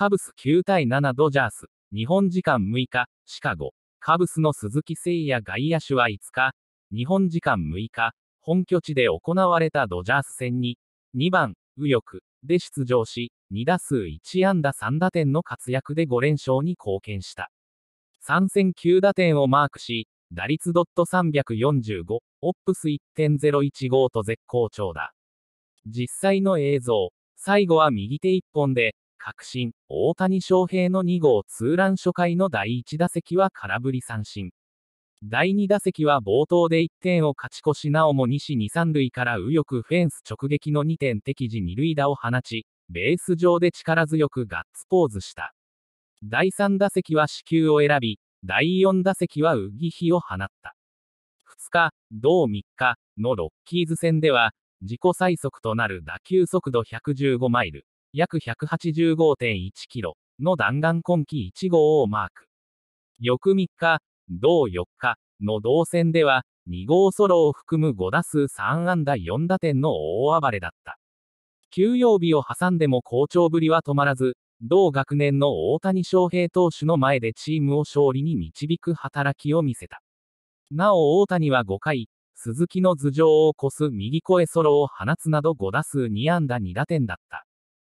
カブス9対7ドジャース、日本時間6日、シカゴ、カブスの鈴木誠也外野手は5日、日本時間6日、本拠地で行われたドジャース戦に、2番、右翼で出場し、2打数1安打3打点の活躍で5連勝に貢献した。3戦9打点をマークし、打率ドット345、オップス1.015と絶好調だ。実際の映像、最後は右手1本で、確信、大谷翔平の2号ツーラン初回の第1打席は空振り三振。第2打席は冒頭で1点を勝ち越しなおも死二三塁から右翼フェンス直撃の2点敵時二塁打を放ち、ベース上で力強くガッツポーズした。第3打席は死球を選び、第4打席はウギヒを放った。2日、同3日のロッキーズ戦では、自己最速となる打球速度115マイル、約1 8 5 1キロの弾丸今季1号をマーク。翌3日、同4日の同戦では、2号ソロを含む5打数3安打4打点の大暴れだった。休養日を挟んでも好調ぶりは止まらず、同学年の大谷翔平投手の前でチームを勝利に導く働きを見せた。なお大谷は5回、鈴木の頭上を越す右声ソロを放つなど5打数2安打2打点だった。